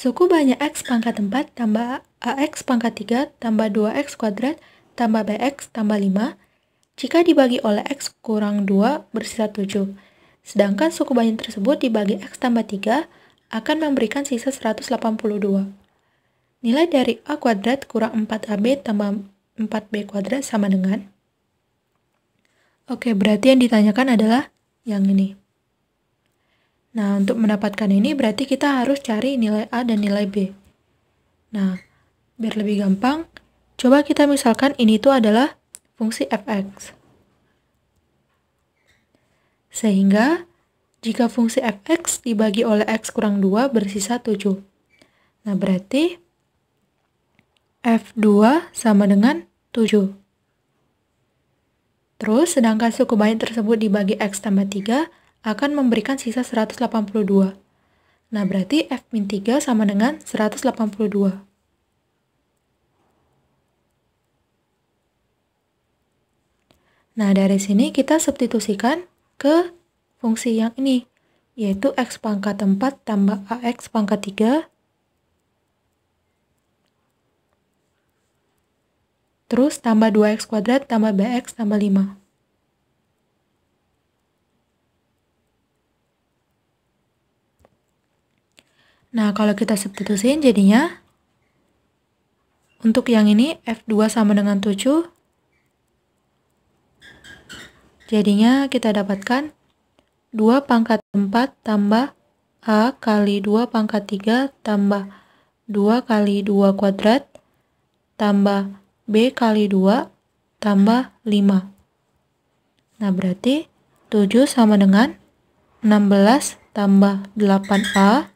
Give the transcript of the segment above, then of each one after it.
Suku banyak X pangkat 4 tambah AX pangkat 3 tambah 2X kuadrat tambah BX tambah 5. Jika dibagi oleh X kurang 2 bersisa 7. Sedangkan suku banyak tersebut dibagi X tambah 3 akan memberikan sisa 182. Nilai dari A kuadrat kurang 4AB tambah 4B kuadrat sama dengan Oke, berarti yang ditanyakan adalah yang ini. Nah, untuk mendapatkan ini berarti kita harus cari nilai A dan nilai B. Nah, biar lebih gampang, coba kita misalkan ini itu adalah fungsi fx. Sehingga, jika fungsi fx dibagi oleh x kurang 2 bersisa 7. Nah, berarti F2 sama dengan 7. Terus, sedangkan suku banyak tersebut dibagi X tambah 3, akan memberikan sisa 182. Nah, berarti F-3 sama dengan 182. Nah, dari sini kita substitusikan ke fungsi yang ini, yaitu X pangkat 4 tambah AX pangkat 3 Terus tambah 2x kuadrat tambah bx tambah 5. Nah, kalau kita substitusiin jadinya untuk yang ini F2 sama dengan 7. Jadinya kita dapatkan 2 pangkat 4 tambah A kali 2 pangkat 3 tambah 2 kali 2 kuadrat tambah B kali 2 tambah 5. Nah, berarti 7 sama dengan 16 tambah 8A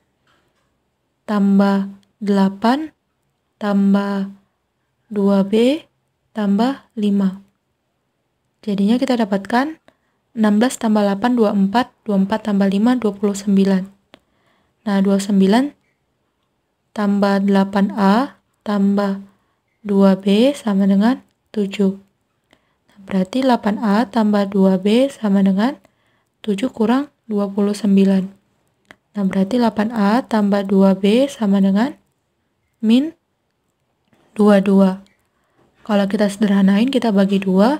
tambah 8 tambah 2B tambah 5. Jadinya kita dapatkan 16 tambah 8, 24, 24 tambah 5, 29. Nah, 29 tambah 8A tambah 2B sama dengan 7. Nah, berarti 8A tambah 2B sama dengan 7 kurang 29. Nah, berarti 8A tambah 2B sama dengan min 22. Kalau kita sederhanain, kita bagi 2.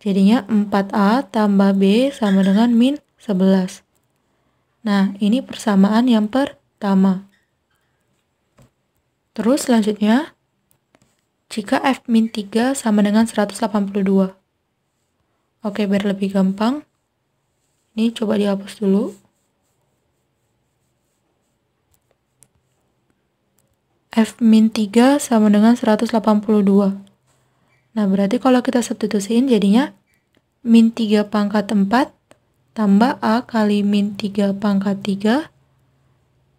Jadinya 4A tambah B sama dengan min 11. Nah, ini persamaan yang pertama. Terus selanjutnya, jika F min 3 sama dengan 182. Oke, biar lebih gampang. Ini coba dihapus dulu. F-3 sama dengan 182. Nah, berarti kalau kita substitusiin jadinya min 3 pangkat 4 tambah A kali min 3 pangkat 3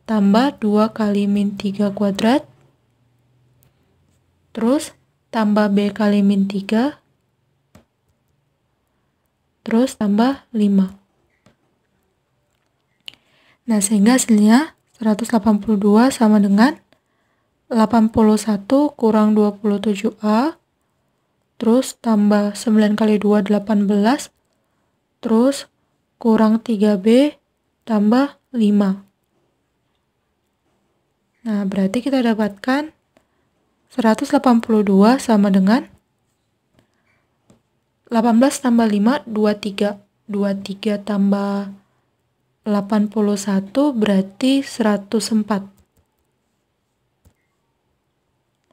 tambah 2 kali min 3 kuadrat terus tambah B kali min 3 terus tambah 5. Nah, sehingga hasilnya 182 sama dengan 81 kurang 27A, terus tambah 9 kali 2, 18, terus kurang 3B, tambah 5. Nah, berarti kita dapatkan 182 sama dengan 18 tambah 5, 23. 23 tambah 81 berarti 104.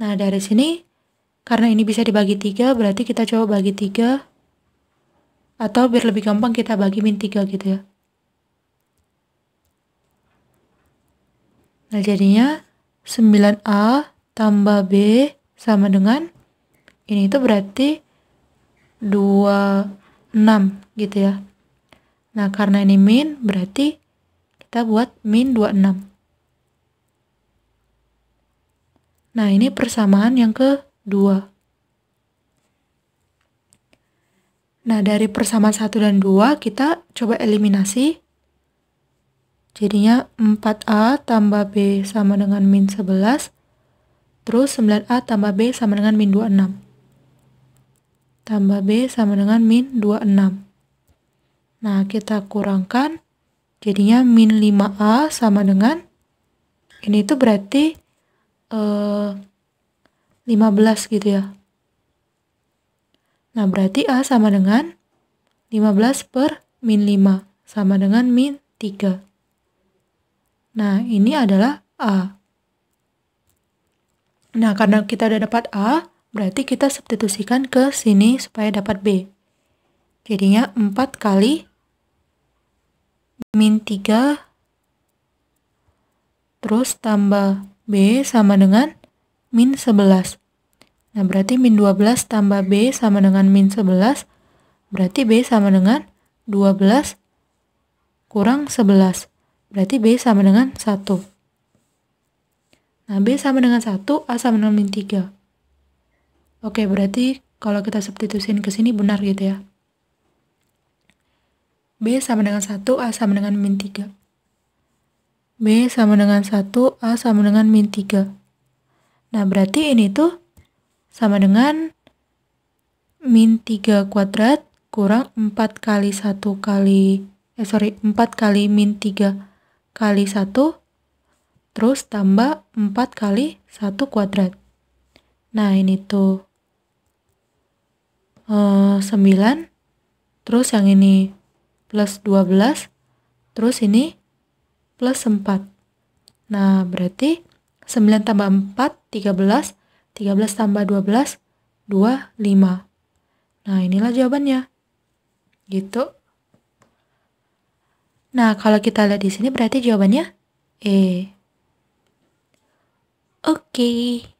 Nah, dari sini, karena ini bisa dibagi tiga, berarti kita coba bagi tiga, Atau biar lebih gampang kita bagi min tiga gitu ya. Nah, jadinya 9A tambah B sama dengan ini itu berarti 26 gitu ya. Nah, karena ini min, berarti kita buat min 26. Nah, ini persamaan yang kedua. Nah, dari persamaan 1 dan 2 kita coba eliminasi. Jadinya 4A tambah B sama dengan min 11. Terus 9A tambah B sama dengan min 26. Tambah B sama dengan min 26. Nah, kita kurangkan. Jadinya min 5A sama dengan, ini itu berarti 15 eh, gitu ya. Nah, berarti A sama dengan 15 per min 5 sama dengan min 3. Nah, ini adalah A. Nah, karena kita udah dapat A, berarti kita substitusikan ke sini supaya dapat B. Jadinya 4 kali min 3 terus tambah B sama dengan min 11. Nah, berarti min 12 tambah B sama dengan min 11, berarti B sama dengan 12 kurang 11. Berarti B sama dengan 1. Nah, B sama dengan 1, A sama dengan min 3. Oke, berarti kalau kita substitusiin ke sini benar gitu ya. B sama dengan 1, A sama dengan min 3. B sama dengan 1, A sama dengan min 3. Nah, berarti ini tuh sama dengan min 3 kuadrat kurang 4 kali 1 kali, eh sorry, 4 kali min 3 kali 1, terus tambah 4 kali 1 kuadrat. Nah, ini tuh eh, 9, terus yang ini plus 12, terus ini plus 4. Nah, berarti 9 tambah 4, 13. 13 tambah 12, 25. Nah, inilah jawabannya. Gitu. Nah, kalau kita lihat di sini berarti jawabannya E. Oke. Okay.